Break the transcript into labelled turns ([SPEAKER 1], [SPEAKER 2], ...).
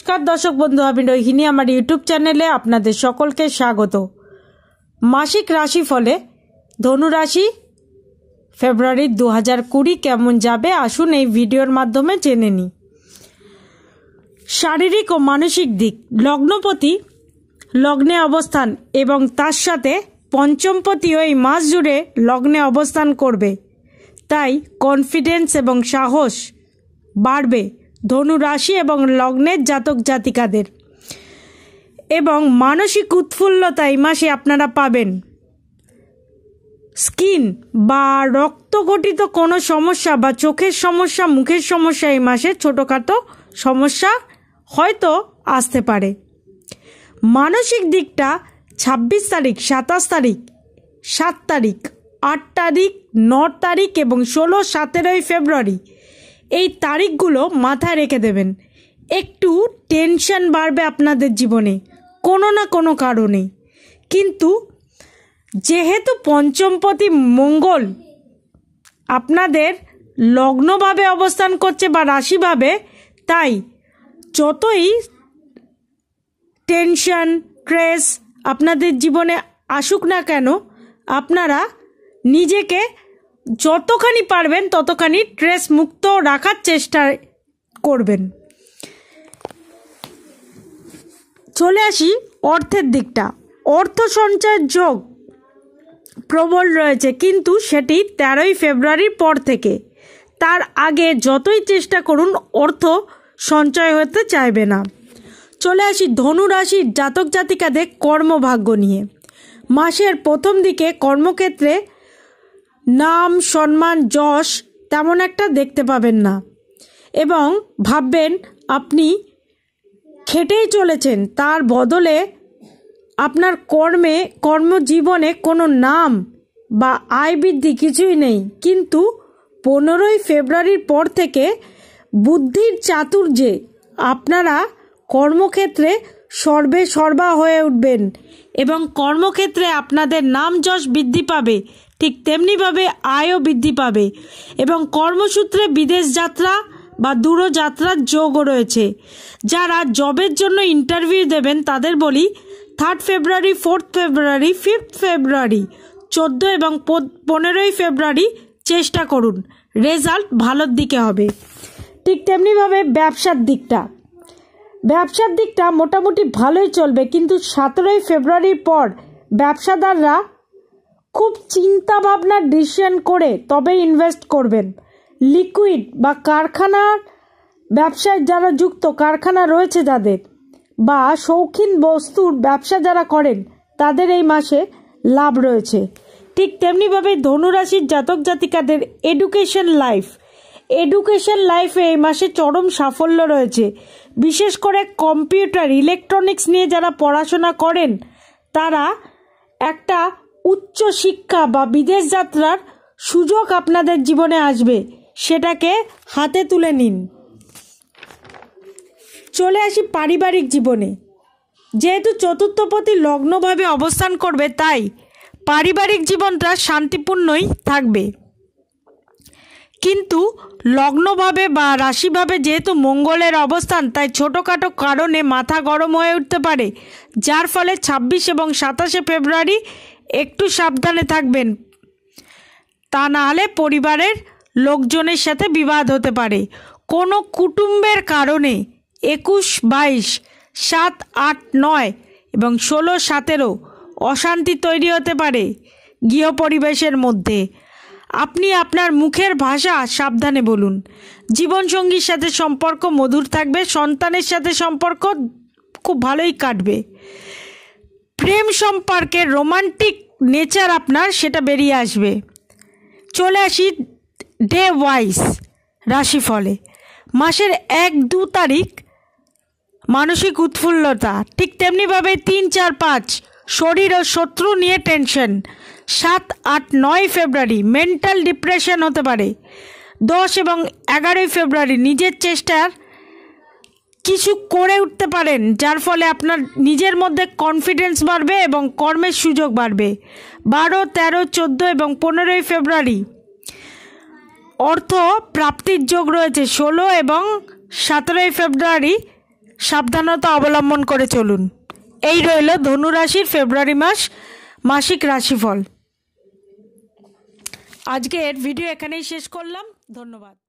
[SPEAKER 1] নমস্কার দর্শক বন্ধু আমি রোহিণী আমার ইউটিউব চ্যানেলে আপনাদের সকলকে স্বাগত মাসিক রাশি ফলে ধনুরাশি ফেব্রুয়ারি দু হাজার কুড়ি কেমন যাবে আসুন এই ভিডিওর মাধ্যমে জেনে নিই শারীরিক ও মানসিক দিক লগ্নপতি লগ্নে অবস্থান এবং তার সাথে পঞ্চমপতিও এই মাস জুড়ে লগ্নে অবস্থান করবে তাই কনফিডেন্স এবং সাহস বাড়বে ধনু রাশি এবং লগ্নের জাতক জাতিকাদের এবং মানসিক উৎফুল্লতা এই মাসে আপনারা পাবেন স্কিন বা রক্তঘটিত কোনো সমস্যা বা চোখের সমস্যা মুখের সমস্যা এই মাসে ছোটোখাটো সমস্যা হয়তো আসতে পারে মানসিক দিকটা ছাব্বিশ তারিখ সাতাশ তারিখ সাত তারিখ আট তারিখ ন তারিখ এবং ষোলো সতেরোই ফেব্রুয়ারি এই তারিখগুলো মাথায় রেখে দেবেন একটু টেনশন বাড়বে আপনাদের জীবনে কোনো না কোনো কারণে কিন্তু যেহেতু পঞ্চমপতি মঙ্গল আপনাদের লগ্নভাবে অবস্থান করছে বা রাশিভাবে তাই যতই টেনশন ক্রেস আপনাদের জীবনে আসুক না কেন আপনারা নিজেকে যতখানি পারবেন ততখানি স্ট্রেস মুক্ত রাখার চেষ্টা করবেন চলে আসি অর্থের দিকটা অর্থ সঞ্চয়ের যোগ প্রবল রয়েছে কিন্তু সেটি তেরোই ফেব্রুয়ারির পর থেকে তার আগে যতই চেষ্টা করুন অর্থ সঞ্চয় হতে চাইবে না চলে আসি ধনুরাশির জাতক জাতিকাদের কর্মভাগ্য নিয়ে মাসের প্রথম দিকে কর্মক্ষেত্রে নাম সম্মান যশ তেমন একটা দেখতে পাবেন না এবং ভাববেন আপনি খেটেই চলেছেন তার বদলে আপনার কর্মে কর্মজীবনে কোনো নাম বা আয় বৃদ্ধি কিছুই নেই কিন্তু পনেরোই ফেব্রুয়ারির পর থেকে বুদ্ধির চাতুর্যে আপনারা কর্মক্ষেত্রে সর্বে সর্বা হয়ে উঠবেন এবং কর্মক্ষেত্রে আপনাদের নাম যশ বৃদ্ধি পাবে ঠিক তেমনিভাবে আয়ও বৃদ্ধি পাবে এবং কর্মসূত্রে বিদেশ যাত্রা বা দূরযাত্রার যোগও রয়েছে যারা জবের জন্য ইন্টারভিউ দেবেন তাদের বলি third February fourth February fifth February চোদ্দ এবং পনেরোই ফেব্রুয়ারি চেষ্টা করুন রেজাল্ট ভালোর দিকে হবে ঠিক তেমনিভাবে ব্যবসার দিকটা ব্যবসার দিকটা মোটামুটি ভালোই চলবে কিন্তু সতেরোই ফেব্রুয়ারির পর ব্যবসাদাররা খুব চিন্তা ভাবনা ডিসিশন করে তবে ইনভেস্ট করবেন লিকুইড বা কারখানার ব্যবসায় যারা যুক্ত কারখানা রয়েছে যাদের বা শৌখিন বস্তুর ব্যবসা যারা করেন তাদের এই মাসে লাভ রয়েছে ঠিক তেমনিভাবে ধনুরাশির জাতক জাতিকাদের এডুকেশন লাইফ এডুকেশন লাইফে এই মাসে চরম সাফল্য রয়েছে বিশেষ করে কম্পিউটার ইলেকট্রনিক্স নিয়ে যারা পড়াশোনা করেন তারা একটা উচ্চ শিক্ষা বা বিদেশ যাত্রার সুযোগ আপনাদের জীবনে আসবে সেটাকে হাতে তুলে নিন চলে আসি পারিবারিক জীবনে যেহেতু চতুর্থপতি লগ্নভাবে অবস্থান করবে তাই পারিবারিক জীবনটা শান্তিপূর্ণই থাকবে কিন্তু লগ্নভাবে বা রাশিভাবে যেহেতু মঙ্গলের অবস্থান তাই ছোটোখাটো কারণে মাথা গরম হয়ে উঠতে পারে যার ফলে ২৬ এবং সাতাশে ফেব্রুয়ারি একটু সাবধানে থাকবেন তা না হলে পরিবারের লোকজনের সাথে বিবাদ হতে পারে কোনো কুটুম্বের কারণে একুশ বাইশ সাত আট নয় এবং ষোলো সতেরো অশান্তি তৈরি হতে পারে গৃহ পরিবেশের মধ্যে আপনি আপনার মুখের ভাষা সাবধানে বলুন জীবনসঙ্গীর সাথে সম্পর্ক মধুর থাকবে সন্তানের সাথে সম্পর্ক খুব ভালোই কাটবে প্রেম সম্পর্কে রোমান্টিক নেচার আপনার সেটা বেরিয়ে আসবে চলে আসি ডে ওয়াইজ রাশিফলে মাসের এক দু তারিখ মানসিক উৎফুল্লতা ঠিক তেমনিভাবে তিন চার পাঁচ শরীর ও শত্রু নিয়ে টেনশন সাত আট নয় ফেব্রুয়ারি মেন্টাল ডিপ্রেশন হতে পারে দশ এবং এগারোই ফেব্রুয়ারি নিজের চেষ্টার কিছু করে উঠতে পারেন যার ফলে আপনার নিজের মধ্যে কনফিডেন্স বাড়বে এবং কর্মের সুযোগ বাড়বে বারো তেরো চোদ্দো এবং পনেরোই ফেব্রুয়ারি অর্থ প্রাপ্তির যোগ রয়েছে ষোলো এবং সতেরোই ফেব্রুয়ারি সাবধানতা অবলম্বন করে চলুন এই রইল ধনুরাশির ফেব্রুয়ারি মাস মাসিক রাশিফল আজকের ভিডিও এখানেই শেষ করলাম ধন্যবাদ